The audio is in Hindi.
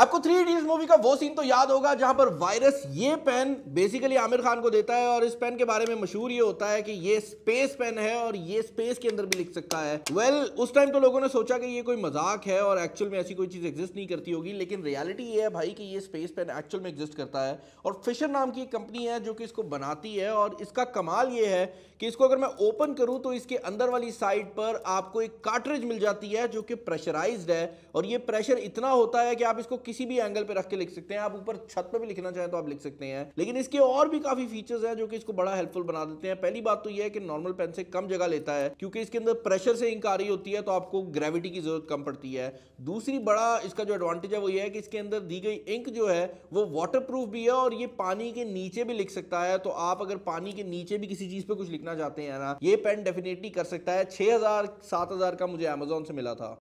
आपको थ्री इडियट्स मूवी का वो सीन तो याद होगा जहां पर वायरस ये पेन बेसिकली आमिर खान को देता है और इस पेन के बारे में मशहूर ये होता है कि ये स्पेस पेन है और ये स्पेस के अंदर भी लिख सकता है वेल well, उस टाइम तो लोगों ने सोचा कि ये कोई मजाक है और एक्चुअल में ऐसी कोई चीज एग्जिस्ट नहीं करती होगी लेकिन रियालिटी ये है भाई कि ये स्पेस पेन एक्चुअल में एग्जिस्ट करता है और फिशर नाम की एक कंपनी है जो कि इसको बनाती है और इसका कमाल ये है कि इसको अगर मैं ओपन करूं तो इसके अंदर वाली साइड पर आपको एक कार्टरेज मिल जाती है जो कि प्रेशराइज है और ये प्रेशर इतना होता है कि आप इसको किसी भी एंगल पे रख के लिख सकते हैं आप ऊपर छत पे भी लिखना चाहें तो आप लिख सकते हैं लेकिन इसके और भी काफी फीचर्स हैं जो कि इसको बड़ा हेल्पफुल बना देते हैं पहली बात तो यह है कि नॉर्मल पेन से कम जगह लेता है क्योंकि इसके अंदर प्रेशर से इंक आ रही होती है तो आपको ग्रेविटी की जरूरत कम पड़ती है दूसरी बड़ा इसका जो एडवांटेज है वो ये है कि इसके अंदर दी गई इंक जो है वो वाटर भी है और ये पानी के नीचे भी लिख सकता है तो आप अगर पानी के नीचे भी किसी चीज पर कुछ लिखना चाहते हैं ना ये पेन डेफिनेटली कर सकता है छह हजार का मुझे अमेजोन से मिला था